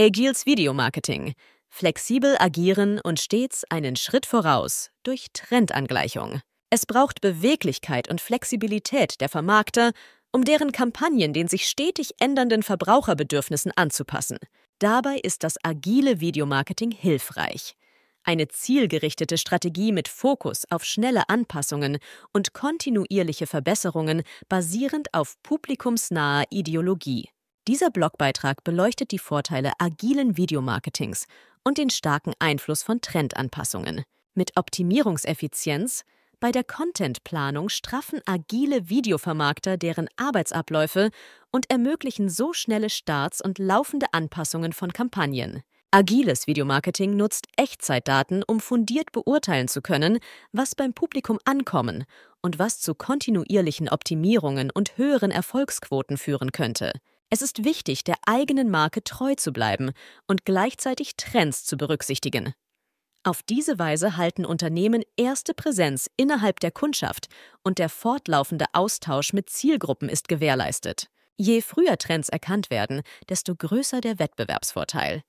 Agiles Videomarketing. Flexibel agieren und stets einen Schritt voraus durch Trendangleichung. Es braucht Beweglichkeit und Flexibilität der Vermarkter, um deren Kampagnen den sich stetig ändernden Verbraucherbedürfnissen anzupassen. Dabei ist das agile Videomarketing hilfreich. Eine zielgerichtete Strategie mit Fokus auf schnelle Anpassungen und kontinuierliche Verbesserungen basierend auf publikumsnaher Ideologie. Dieser Blogbeitrag beleuchtet die Vorteile agilen Videomarketings und den starken Einfluss von Trendanpassungen. Mit Optimierungseffizienz bei der Contentplanung straffen agile Videovermarkter deren Arbeitsabläufe und ermöglichen so schnelle Starts und laufende Anpassungen von Kampagnen. Agiles Videomarketing nutzt Echtzeitdaten, um fundiert beurteilen zu können, was beim Publikum ankommen und was zu kontinuierlichen Optimierungen und höheren Erfolgsquoten führen könnte. Es ist wichtig, der eigenen Marke treu zu bleiben und gleichzeitig Trends zu berücksichtigen. Auf diese Weise halten Unternehmen erste Präsenz innerhalb der Kundschaft und der fortlaufende Austausch mit Zielgruppen ist gewährleistet. Je früher Trends erkannt werden, desto größer der Wettbewerbsvorteil.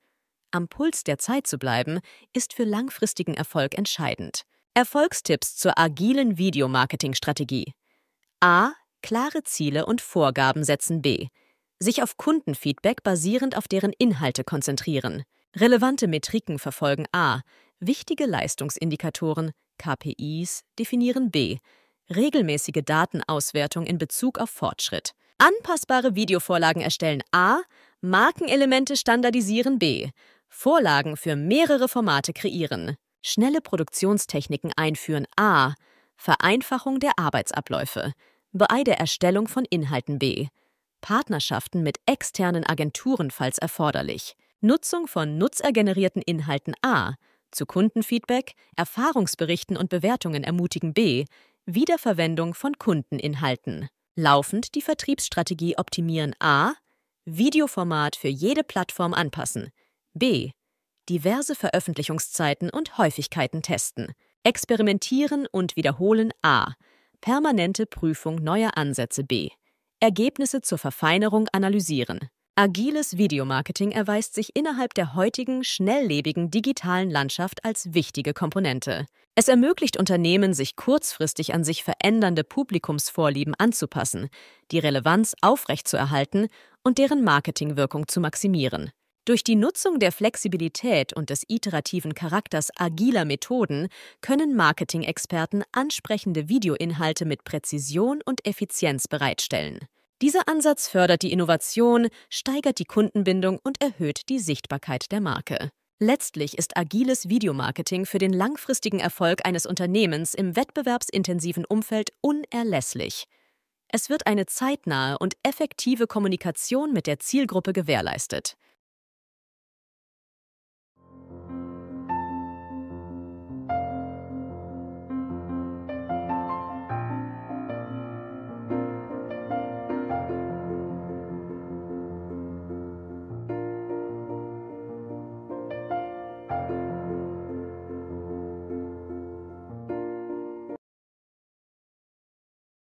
Am Puls der Zeit zu bleiben, ist für langfristigen Erfolg entscheidend. Erfolgstipps zur agilen Videomarketing-Strategie. A. Klare Ziele und Vorgaben setzen B sich auf Kundenfeedback basierend auf deren Inhalte konzentrieren, relevante Metriken verfolgen A, wichtige Leistungsindikatoren KPIs definieren B, regelmäßige Datenauswertung in Bezug auf Fortschritt, anpassbare Videovorlagen erstellen A, Markenelemente standardisieren B, Vorlagen für mehrere Formate kreieren, schnelle Produktionstechniken einführen A, Vereinfachung der Arbeitsabläufe, bei der Erstellung von Inhalten B, Partnerschaften mit externen Agenturen, falls erforderlich, Nutzung von nutzergenerierten Inhalten A, zu Kundenfeedback, Erfahrungsberichten und Bewertungen ermutigen B, Wiederverwendung von Kundeninhalten. Laufend die Vertriebsstrategie optimieren A, Videoformat für jede Plattform anpassen. B. Diverse Veröffentlichungszeiten und Häufigkeiten testen. Experimentieren und wiederholen A. Permanente Prüfung neuer Ansätze B. Ergebnisse zur Verfeinerung analysieren. Agiles Videomarketing erweist sich innerhalb der heutigen, schnelllebigen digitalen Landschaft als wichtige Komponente. Es ermöglicht Unternehmen, sich kurzfristig an sich verändernde Publikumsvorlieben anzupassen, die Relevanz aufrechtzuerhalten und deren Marketingwirkung zu maximieren. Durch die Nutzung der Flexibilität und des iterativen Charakters agiler Methoden können Marketing-Experten ansprechende Videoinhalte mit Präzision und Effizienz bereitstellen. Dieser Ansatz fördert die Innovation, steigert die Kundenbindung und erhöht die Sichtbarkeit der Marke. Letztlich ist agiles Videomarketing für den langfristigen Erfolg eines Unternehmens im wettbewerbsintensiven Umfeld unerlässlich. Es wird eine zeitnahe und effektive Kommunikation mit der Zielgruppe gewährleistet.